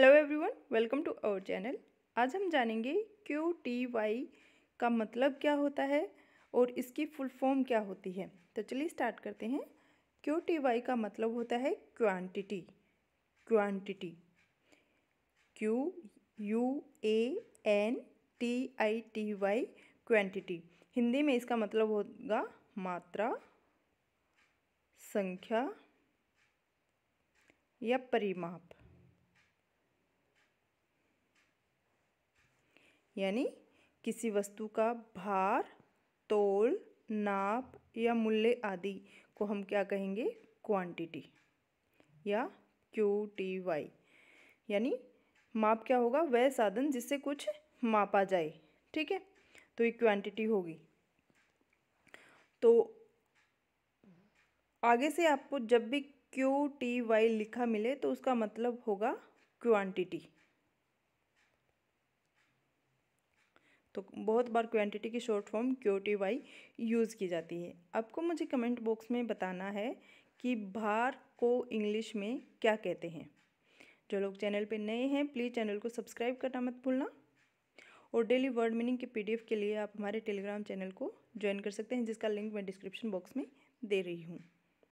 hello everyone welcome to our channel आज हम जानेंगे क्यू टी वाई का मतलब क्या होता है और इसकी फुल फॉर्म क्या होती है तो चलिए स्टार्ट करते हैं क्यू टी वाई का मतलब होता है quantity quantity Q U A N T I T Y quantity Hindi में इसका मतलब होगा मात्रा संख्या या परिमाप यानी किसी वस्तु का भार तोल नाप या मूल्य आदि को हम क्या कहेंगे क्वांटिटी या क्यू टी वाई यानी माप क्या होगा वह साधन जिससे कुछ मापा जाए ठीक है तो ये क्वांटिटी होगी तो आगे से आपको जब भी क्यू टी वाई लिखा मिले तो उसका मतलब होगा क्वांटिटी तो बहुत बार क्वांटिटी की short form Q T Y use की जाती है आपको मुझे कमेंट बॉक्स में बताना है कि भार को इंग्लिश में क्या कहते हैं जो लोग चैनल पे नए हैं प्लीज़ चैनल को सब्सक्राइब करना मत भूलना और डेली वर्ड मीनिंग के पीडीएफ के लिए आप हमारे टेलीग्राम चैनल को ज्वाइन कर सकते हैं जिसका लिंक मैं डिस्क्रिप्शन बॉक्स में दे रही हूँ